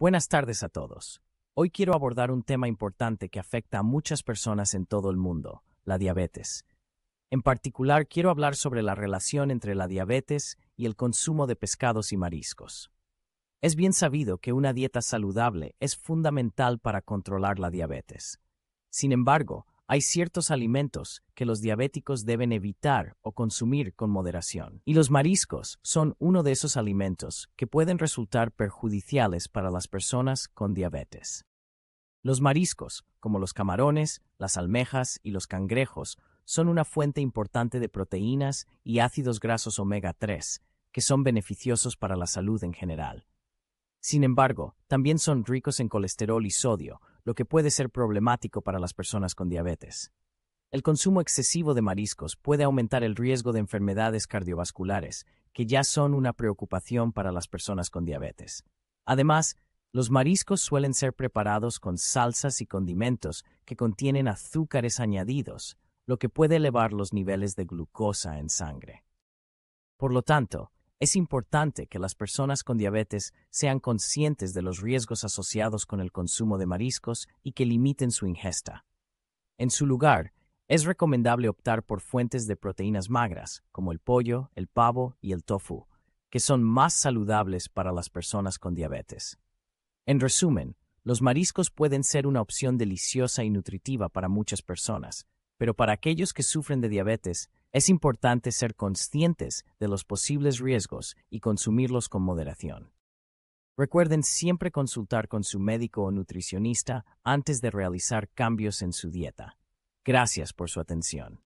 Buenas tardes a todos. Hoy quiero abordar un tema importante que afecta a muchas personas en todo el mundo, la diabetes. En particular, quiero hablar sobre la relación entre la diabetes y el consumo de pescados y mariscos. Es bien sabido que una dieta saludable es fundamental para controlar la diabetes. Sin embargo, hay ciertos alimentos que los diabéticos deben evitar o consumir con moderación, y los mariscos son uno de esos alimentos que pueden resultar perjudiciales para las personas con diabetes. Los mariscos, como los camarones, las almejas y los cangrejos, son una fuente importante de proteínas y ácidos grasos omega 3, que son beneficiosos para la salud en general. Sin embargo, también son ricos en colesterol y sodio, lo que puede ser problemático para las personas con diabetes. El consumo excesivo de mariscos puede aumentar el riesgo de enfermedades cardiovasculares, que ya son una preocupación para las personas con diabetes. Además, los mariscos suelen ser preparados con salsas y condimentos que contienen azúcares añadidos, lo que puede elevar los niveles de glucosa en sangre. Por lo tanto, es importante que las personas con diabetes sean conscientes de los riesgos asociados con el consumo de mariscos y que limiten su ingesta. En su lugar, es recomendable optar por fuentes de proteínas magras, como el pollo, el pavo y el tofu, que son más saludables para las personas con diabetes. En resumen, los mariscos pueden ser una opción deliciosa y nutritiva para muchas personas, pero para aquellos que sufren de diabetes, es importante ser conscientes de los posibles riesgos y consumirlos con moderación. Recuerden siempre consultar con su médico o nutricionista antes de realizar cambios en su dieta. Gracias por su atención.